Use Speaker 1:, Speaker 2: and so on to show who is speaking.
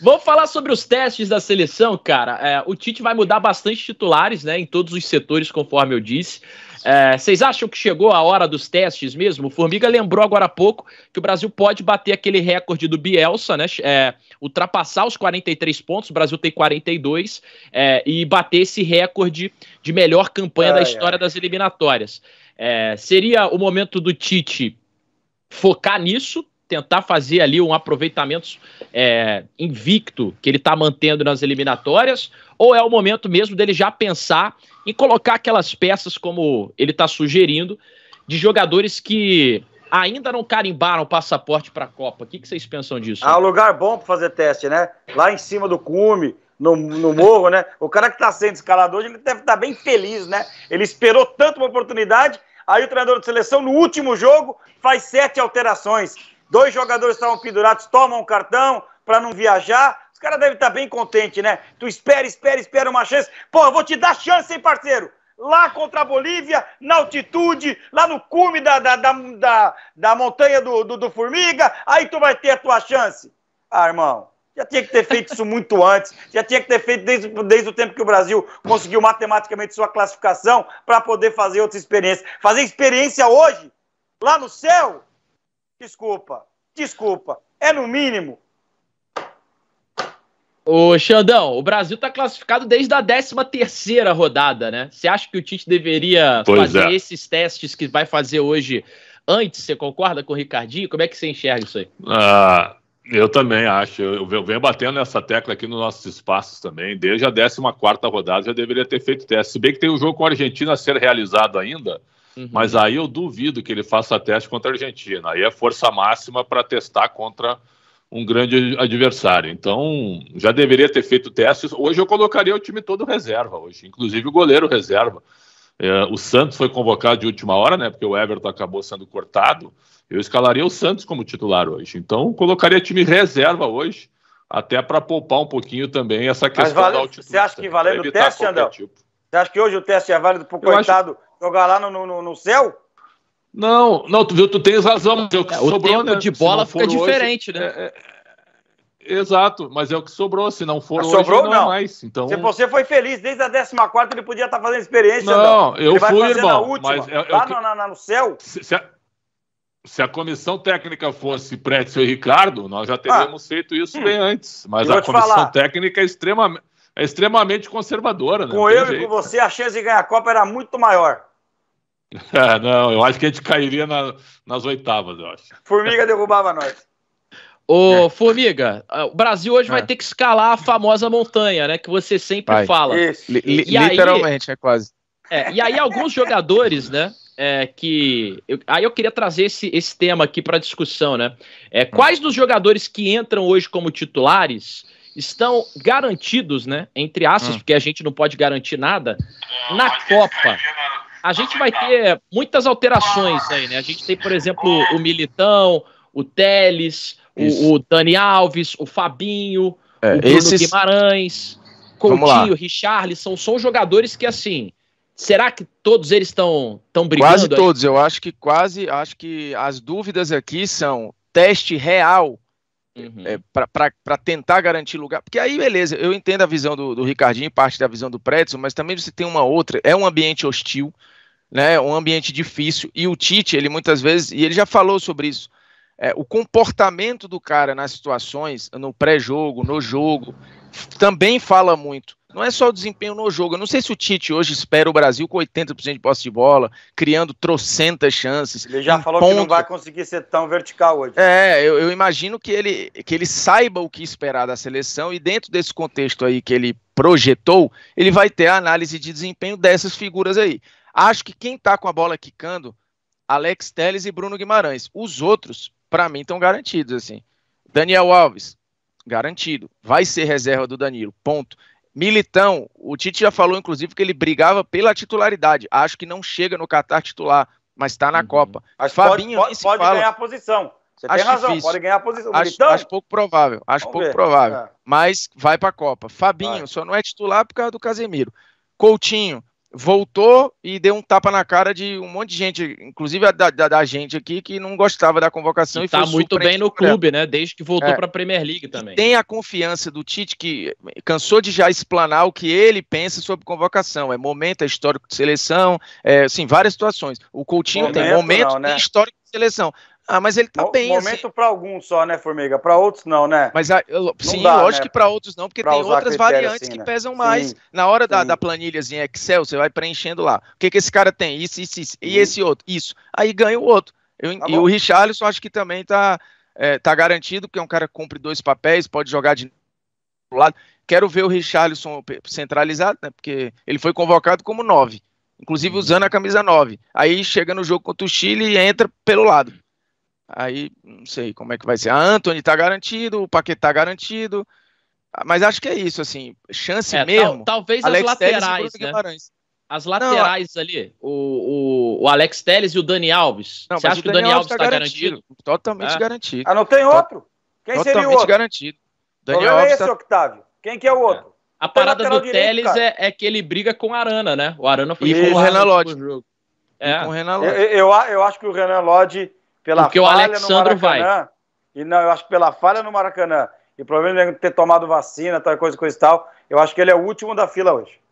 Speaker 1: Vamos falar sobre os testes da seleção, cara. É, o Tite vai mudar bastante titulares, né? Em todos os setores, conforme eu disse. É, vocês acham que chegou a hora dos testes mesmo? O Formiga lembrou agora há pouco que o Brasil pode bater aquele recorde do Bielsa, né? É, ultrapassar os 43 pontos, o Brasil tem 42, é, e bater esse recorde de melhor campanha ai, da história ai. das eliminatórias. É, seria o momento do Tite focar nisso, tentar fazer ali um aproveitamento é, invicto que ele está mantendo nas eliminatórias, ou é o momento mesmo dele já pensar em colocar aquelas peças, como ele está sugerindo, de jogadores que ainda não carimbaram o passaporte para a Copa. O que, que, vocês pensam disso? Ah, um
Speaker 2: lugar bom para fazer teste, né? Lá em cima do cume, no, no morro, né? O cara que está sendo escalado hoje, ele deve estar tá bem feliz, né? Ele esperou tanto uma oportunidade, aí o treinador de seleção, no último jogo, faz sete alterações dois jogadores estavam pendurados, tomam um cartão para não viajar. Os caras devem estar tá bem contentes, né? Tu espera, espera, espera uma chance. Pô, eu vou te dar chance, hein, parceiro? Lá contra a Bolívia, na altitude, lá no cume da, da, da, da, da montanha do, do, do Formiga, aí tu vai ter a tua chance. Ah, irmão, já tinha que ter feito isso muito antes, já tinha que ter feito desde, desde o tempo que o Brasil conseguiu matematicamente sua classificação para poder fazer outra experiência. Fazer experiência hoje, lá no céu, Desculpa, desculpa. É no mínimo.
Speaker 1: Ô, Xandão, o Brasil tá classificado desde a 13 terceira rodada, né? Você acha que o Tite deveria pois fazer é. esses testes que vai fazer hoje antes? Você concorda com o Ricardinho? Como é que você enxerga isso aí?
Speaker 3: Ah, eu também acho. Eu venho batendo nessa tecla aqui nos nossos espaços também. Desde a 14 quarta rodada já deveria ter feito teste. Se bem que tem um jogo com a Argentina a ser realizado ainda, Uhum. Mas aí eu duvido que ele faça teste contra a Argentina. Aí é força máxima para testar contra um grande adversário. Então, já deveria ter feito testes. Hoje eu colocaria o time todo reserva hoje, inclusive o goleiro reserva. É, o Santos foi convocado de última hora, né? Porque o Everton acabou sendo cortado. Eu escalaria o Santos como titular hoje. Então, colocaria time reserva hoje, até para poupar um pouquinho também essa questão vale, da altitude. Você
Speaker 2: acha que né? valendo o teste, André? Tipo. Você acha que hoje o teste é válido para o coitado acho... Jogar lá no, no, no céu?
Speaker 3: Não, não, tu viu, tu tens razão, mas é o que é, sobrou. tempo né? de bola fica diferente, né? É, é, é, exato, mas é o que sobrou. Se não for mas hoje, sobrou, não, é não. mais. Então... Se
Speaker 2: você foi feliz desde a 14 ele podia estar tá fazendo experiência. Não, não. eu ele fui, irmão. Última, mas é, lá no, na, no
Speaker 3: céu. Se, se, a, se, a, comissão técnica fosse Prédio e Ricardo, nós já teríamos ah. feito isso hum. bem antes. Mas a comissão falar. técnica é extremamente é extremamente conservadora. Né? Com eu jeito. e com
Speaker 2: você, a chance de ganhar a Copa era muito maior.
Speaker 3: É, não, eu acho que a gente cairia na, nas oitavas, eu acho.
Speaker 2: Formiga derrubava nós.
Speaker 3: Ô, Formiga,
Speaker 2: o Brasil
Speaker 1: hoje é. vai ter que escalar a famosa montanha, né? Que você sempre vai. fala. Isso.
Speaker 3: E, literalmente,
Speaker 1: aí, é quase. É, e aí, alguns jogadores, né? É, que. Eu, aí eu queria trazer esse, esse tema aqui para discussão, né? É, quais dos jogadores que entram hoje como titulares estão garantidos, né? Entre aspas, hum. porque a gente não pode garantir nada, na Copa. A gente vai ter muitas alterações ah. aí, né? A gente tem, por exemplo, o Militão, o Teles, o, o, Dani Alves, o Fabinho, é, o Bruno esses... Guimarães, Coutinho, Richarlison, são jogadores que, assim, Será que todos eles estão tão brigando? Quase todos, aí? eu acho
Speaker 4: que quase, acho que as dúvidas aqui são teste real é, uhum. É, para tentar garantir lugar. Porque aí, beleza, eu entendo a visão do, do Ricardinho, parte da visão do Prédio, mas também você tem uma outra. É um ambiente hostil, né? um ambiente difícil. E o Tite, ele muitas vezes, e ele já falou sobre isso, é, o comportamento do cara nas situações, no pré-jogo, no jogo, também fala muito não é só o desempenho no jogo. Eu não sei se o Tite hoje espera o Brasil com 80% de posse de bola, criando trocentas chances. Ele já falou ponto. que não vai
Speaker 2: conseguir ser tão vertical hoje.
Speaker 4: É, eu, eu, imagino que ele, que ele saiba o que esperar da seleção e dentro desse contexto aí que ele projetou, ele vai ter a análise de desempenho dessas figuras aí. Acho que quem tá com a bola quicando, Alex Telles e Bruno Guimarães. Os outros, para mim, estão garantidos, assim. Daniel Alves, garantido. Vai ser reserva do Danilo, ponto. Militão, o Tite já falou, inclusive, que ele brigava pela titularidade. Acho que não chega no Qatar titular, mas está na uhum. Copa. Mas Fabinho pode, pode, pode fala. ganhar a
Speaker 2: posição. Você acho tem razão, difícil. pode ganhar a posição. Acho, acho
Speaker 4: pouco provável, acho Vamos pouco ver. provável. É. Mas vai para a Copa. Fabinho vai. só não é titular por causa do Casemiro. Coutinho voltou e deu um tapa na cara de um monte de gente, inclusive da, da, da gente aqui, que não gostava da convocação. E, está muito bem no clube,
Speaker 1: né? Desde que voltou é. para a Premier League também.
Speaker 4: E tem a confiança do Tite, que cansou de já explanar o que ele pensa sobre convocação. É momento, é histórico de seleção, é, assim, várias situações. O Coutinho momento, tem momento não, né? e histórico de seleção. Ah, mas ele tá
Speaker 2: o, bem. Momento assim. para alguns só, né, Formiga? Para outros não, né? Mas a, ah, eu, sim, dá, né, lógico né? que para
Speaker 4: outros não, porque pra tem outras assim, variantes assim, que né? pesam sim, mais. Na hora da, da, planilhazinha Excel, você vai preenchendo lá. O que, que esse cara tem? Isso, isso, isso. E uhum. esse outro? Isso. Aí ganha o outro. Eu, tá e bom. o Richarlison acho que também tá, é, tá garantido, porque é um cara que cumpre dois papéis, pode jogar de lado. Quero ver o Richarlison centralizado, né? Porque ele foi convocado como nove. Inclusive uhum. usando a camisa nove. Aí chega no jogo contra o Chile e entra pelo lado Aí não sei como é que vai ser. A Anthony tá garantido, o Paquet tá garantido.
Speaker 1: Ah, mas acho que é isso, assim. Chance é, mesmo. Tal, talvez Alex né? as laterais. Né? As laterais não, ali, o, o, o, Alex Teles e o Dani Alves. Não, Você acha que o Dani, Alves está tá garantido? garantido? Totalmente é. garantido. Ah, não tem outro?
Speaker 2: Quem Totalmente seria o outro? garantido. Dani é Alves é esse, tá... Octávio. Quem que é o é. outro? É. A parada do Teles é,
Speaker 1: é, que ele briga com o Arana, né? O Arana foi e com o Renan Lodge. É. Com o Renan Lodge. Eu,
Speaker 2: eu, eu acho que o Renan Lodge pela Porque falha o Alexandre no Maracanã, vai. E não, eu acho pela falha no Maracanã e provavelmente ter tomado vacina, tal coisa, coisa e tal, eu acho que ele é o último da fila hoje.